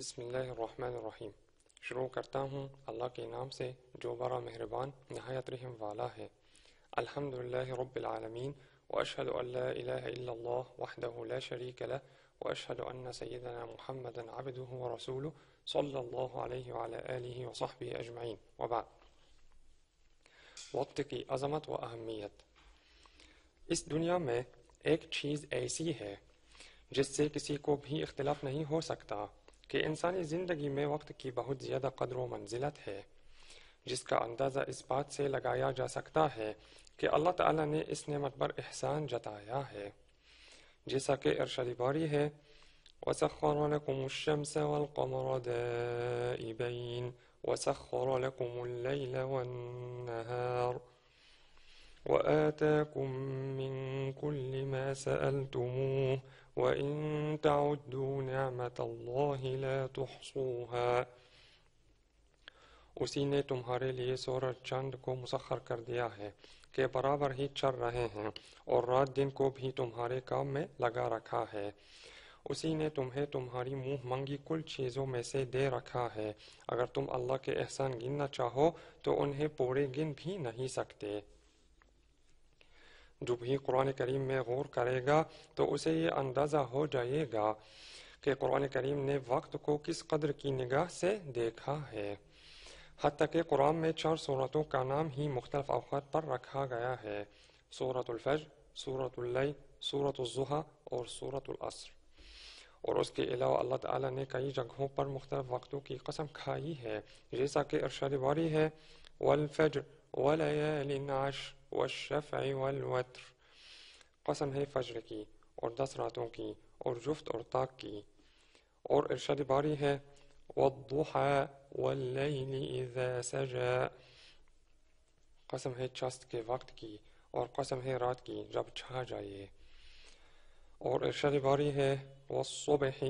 बिसमीम शुरू करता हूँ अल्लाह के नाम से जो बड़ा मेहरबान नहायत रहम वाला है अल्हम्दुलिल्लाह रब्बिलआलमीन व अशहदु अल्ला इलाहा इल्लल्लाह वहदहु ला शरीक लह व अशहदु अन्न सय्यदना मुहम्मदन अब्दुहु व रसूलुहु सल्लल्लाहु अलैहि व अला आलिहि व सहबिहि अजमईन व बाद वक्त की अजमत व अहमियत इस दुनिया में एक चीज़ ऐसी है जिससे किसी को भी इख्तलाफ नहीं हो सकता कि इंसानी ज़िंदगी में वक्त की बहुत ज़्यादा कदर व मंजिलत है जिसका अंदाज़ा इस बात से लगाया जा सकता है कि अल्लाह ताला ने इस नेमत पर एहसान जताया है जैसा कि अरशदी बारी है وسخر لكم الشمس والقمر دائبين وسخر لكم الليل والنهار وآتاكم من كل ما سألتموه وإن تعدوا نعمة الله لا تحصوها उसी ने तुम्हारे लिए सौर चंद को मुसखर कर दिया है के बराबर ही चल रहे हैं और रात दिन को भी तुम्हारे काम में लगा रखा है उसी ने तुम्हें तुम्हारी मुंह मंगी कुल चीज़ों में से दे रखा है अगर तुम अल्लाह के एहसान गिनना चाहो तो उन्हें पूरे गिन भी नहीं सकते जो भी कुरान करीम में गौर करेगा तो उसे ये अंदाज़ा हो जाएगा कि कुरान करीम ने वक्त को किस कदर की निगाह से देखा है हती के कुरान में चार सूरतों का नाम ही मुख्तलिफ अवकात पर रखा गया है सूरतलफ़र सूरतल सूरतुलज़ुहा और असर और उसके अलावा अल्लाह ताला ने कई जगहों पर मुख्तलिफ वक्तों की कसम खाई है जैसा कि अरशद बारी है वलफ़र वलश वशफ़ वलवत्र कसम है फजर की और दस रातों की और जुफ्त और ताक की और इर्शद बारी है वदुहा सजा कसम है चस्त के वक्त की और कसम है रात की जब छा जाए और इर्शद बारी है वह सुबह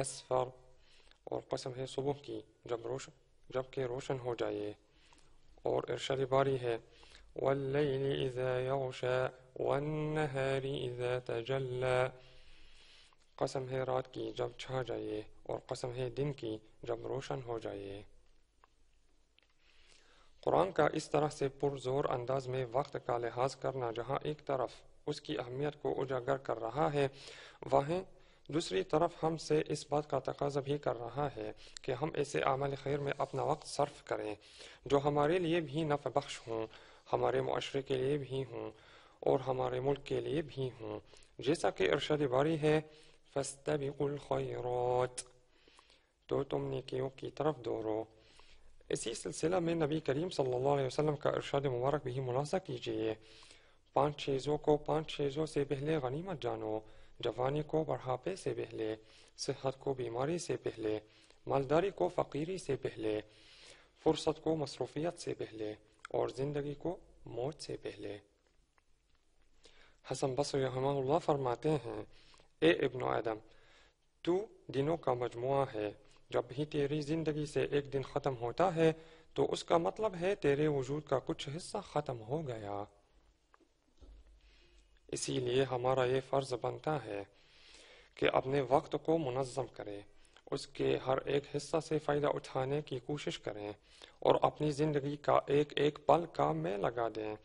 असफर और कसम है सुबह की जब रोशन जब के रोशन हो जाए और इर्शद बारी है والليل إذا يغشى والنهار إذا تجلى कसम है रात की जब छा जाए और कसम है दिन की जब रोशन हो जाए कुरान का इस तरह से पुरजोर अंदाज में वक्त का लिहाज करना जहाँ एक तरफ उसकी अहमियत को उजागर कर रहा है वहीं दूसरी तरफ हमसे इस बात का तकाजा भी कर रहा है कि हम ऐसे अमल खैर में अपना वक्त सर्फ करें जो हमारे लिए भी नफ़ बख्श हों हमारे माशरे के लिए भी हूँ और हमारे मुल्क के लिए भी हूँ जैसा कि अरशद बारी है तो तुम नेकियों की तरफ दौड़ो इसी सिलसिला में नबी करीम सल्लल्लाहु अलैहि वसल्लम का इरशाद मुबारक भी मुलासा कीजिए पांच चीज़ों को पांच चीज़ों से पहले गनीमत जानो जवानी को बढ़ापे से पहले सेहत को बीमारी से पहले मालदारी को फ़कीरी से पहले फुर्सत को मसरूफियत से पहले और जिंदगी को मौत से पहले हसन बसरी हमाउल्ला फरमाते हैं ए इब्न आदम तू दिनों का मजमु है जब भी तेरी जिंदगी से एक दिन ख़त्म होता है तो उसका मतलब है तेरे वजूद का कुछ हिस्सा ख़त्म हो गया इसीलिए हमारा ये फ़र्ज़ बनता है कि अपने वक्त को मुनज़म करें उसके हर एक हिस्सा से फ़ायदा उठाने की कोशिश करें और अपनी ज़िंदगी का एक एक पल काम में लगा दें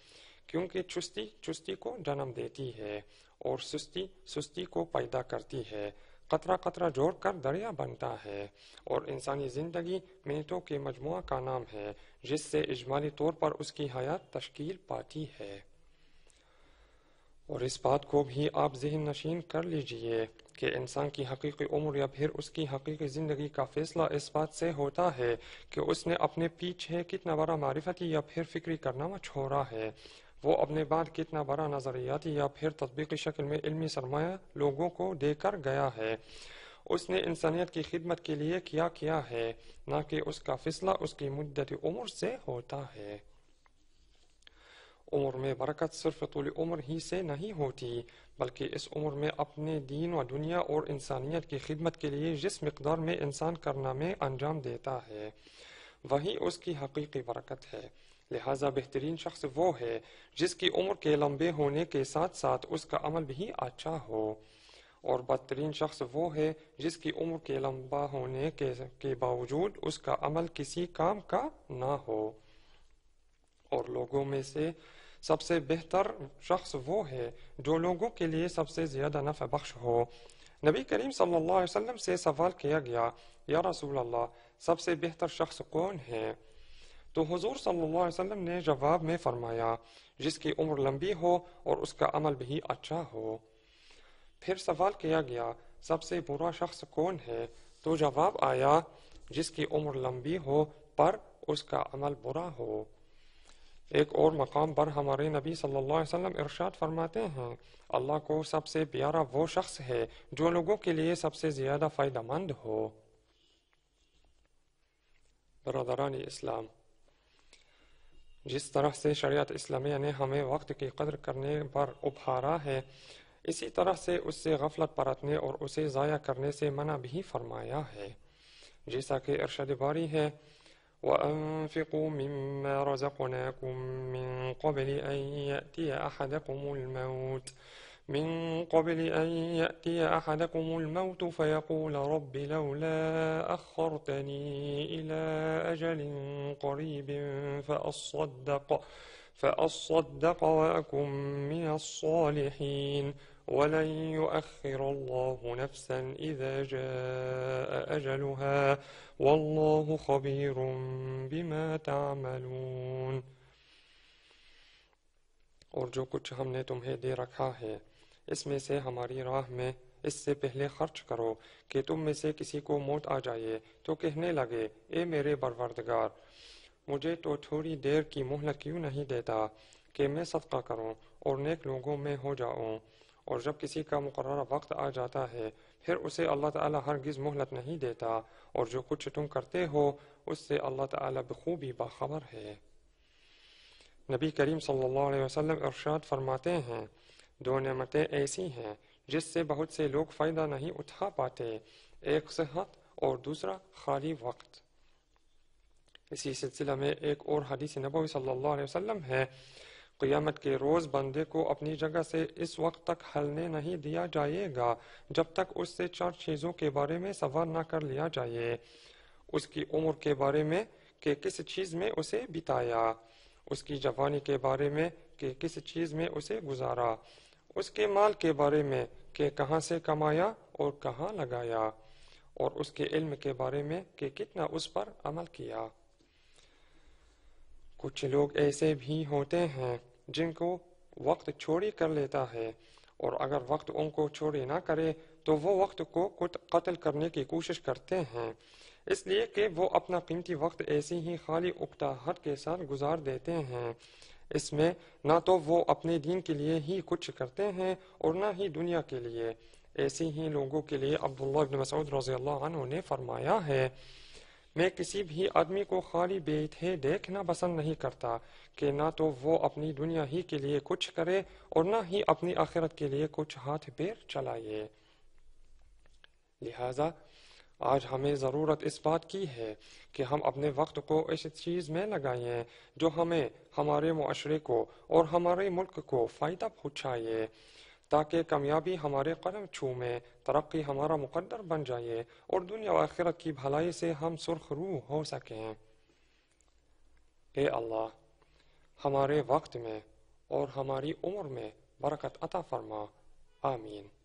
क्योंकि चुस्ती चुस्ती को जन्म देती है और सुस्ती सुस्ती को पैदा करती है कतरा कतरा जोड़ कर दरिया बनता है और इंसानी ज़िंदगी मिनटों के मजमु का नाम है जिससे इजमाली तौर पर उसकी हयात तश्कील पाती है और इस बात को भी आप जहन नशीन कर लीजिए कि इंसान की हकीकी उम्र या फिर उसकी हकीकी ज़िंदगी का फैसला इस बात से होता है कि उसने अपने पीछे कितना बड़ा मारिफती या फिर फिक्री करना छोड़ा है वो अपने बाद कितना बड़ा नज़रियाती या फिर तस्बीकी शक्ल में इलमी सरमाया लोगों को देकर गया है उसने इंसानियत की खिदमत के लिए क्या किया है ना कि उसका फैसला उसकी मुद्दत उम्र से होता है उम्र में बरकत सिर्फ तुल तो उम्र ही से नहीं होती बल्कि इस उम्र में अपने दीन व दुनिया और इंसानियत की खिदमत के लिए जिस मकदार में इंसान करना में अंजाम देता है वही उसकी हकीकी बरकत है लिहाजा बेहतरीन शख्स वो है जिसकी उम्र के लंबे होने के साथ साथ उसका अमल भी अच्छा हो और बदतरीन शख्स वो है जिसकी उम्र के लंबा होने के, के बावजूद उसका अमल किसी काम का ना हो और लोगों में से सबसे बेहतर शख्स वो है जो लोगों के लिए सबसे ज़्यादा नफ़ बख्श हो नबी करीम सल्लल्लाहु अलैहि वसल्लम से सवाल किया गया या रसूल अल्लाह सबसे बेहतर शख्स कौन है तो हुजूर सल्लल्लाहु अलैहि वसल्लम ने जवाब में फरमाया जिसकी उम्र लंबी हो और उसका अमल भी अच्छा हो फिर सवाल किया गया सबसे बुरा शख्स कौन है तो जवाब आया जिसकी उम्र लंबी हो पर उसका अमल बुरा हो एक और मकाम पर हमारे नबी सल्लल्लाहु अलैहि वसल्लम इरशाद फरमाते हैं अल्लाह को सबसे प्यारा वो शख्स है जो लोगों के लिए सबसे ज्यादा फायदेमंद हो बरदरान इस्लाम जिस तरह से शरीयत इस्लामिया ने हमें वक्त की कदर करने पर उभारा है इसी तरह से उससे गफलत परतने और उसे ज़ाया करने से मना भी फरमाया है जैसा कि इर्शद बारी है وأنفقوا مما رزقناكم من قبل أن يأتي أحدكم الموت من قبل أن يأتي أحدكم الموت فيقول رب لولا أخرتني إلى أجل قريب فأصدق فأصدق وأكن من الصالحين ولن يؤخر الله نفسا إذا جاء أجلها والله خبير بما تعملون और जो कुछ हमने तुम्हें दे रखा है इसमें से हमारी राह में इससे पहले खर्च करो कि तुम में से किसी को मौत आ जाए तो कहने लगे ए मेरे बरवरदगार मुझे तो थोड़ी देर की मोहलत क्यों नहीं देता कि मैं सदका करूं और नेक लोगों में हो जाऊं और जब किसी का मुकर वक्त आ जाता है फिर उसे अल्लाह ताला हर गिज़ मोहलत नहीं देता और जो कुछ तुम करते हो उससे अल्लाह ताला बखूबी बाखबर है नबी करीम सल्लल्लाहु अलैहि वसल्लम अरशाद फरमाते हैं दो नमतें ऐसी हैं जिससे बहुत से लोग फ़ायदा नहीं उठा पाते एक सेहत और दूसरा खाली वक्त इसी सिलसिले में एक और हदीसी नबी सल्ला अलैहि है क़ियामत के रोज़ बंदे को अपनी जगह से इस वक्त तक हलने नहीं दिया जाएगा जब तक उससे चार चीज़ों के बारे में सवाल न कर लिया जाए उसकी उम्र के बारे में कि किस चीज़ में उसे बिताया उसकी जवानी के बारे में कि किस चीज़ में उसे गुजारा उसके माल के बारे में कि कहाँ से कमाया और कहाँ लगाया और उसके इल्म के बारे में कि कितना उस पर अमल किया कुछ लोग ऐसे भी होते हैं जिनको वक्त चोरी कर लेता है और अगर वक्त उनको चोरी ना करे तो वो वक्त को कत्ल करने की कोशिश करते हैं इसलिए कि वो अपना कीमती वक्त ऐसी ही खाली उकताहट के साथ गुजार देते हैं इसमें ना तो वो अपने दीन के लिए ही कुछ करते हैं और ना ही दुनिया के लिए ऐसे ही लोगों के लिए अब्दुल्ला मसूद रजी अल्लाह ने फरमाया है मैं किसी भी आदमी को खाली बेथे देखना पसंद नहीं करता कि ना तो वो अपनी दुनिया ही के लिए कुछ करे और ना ही अपनी आखिरत के लिए कुछ हाथ पैर चलाए लिहाजा आज हमें ज़रूरत इस बात की है कि हम अपने वक्त को इस चीज़ में लगाएं जो हमें हमारे माशरे को और हमारे मुल्क को फ़ायदा पहुँचाए ताकि कामयाबी हमारे कदम छूमे तरक्की हमारा मुकदर बन जाए और दुनिया आखिरत की भलाई से हम सुर्ख रू हो सकें ए अल्लाह हमारे वक्त में और हमारी उम्र में बरकत अता फरमा आमीन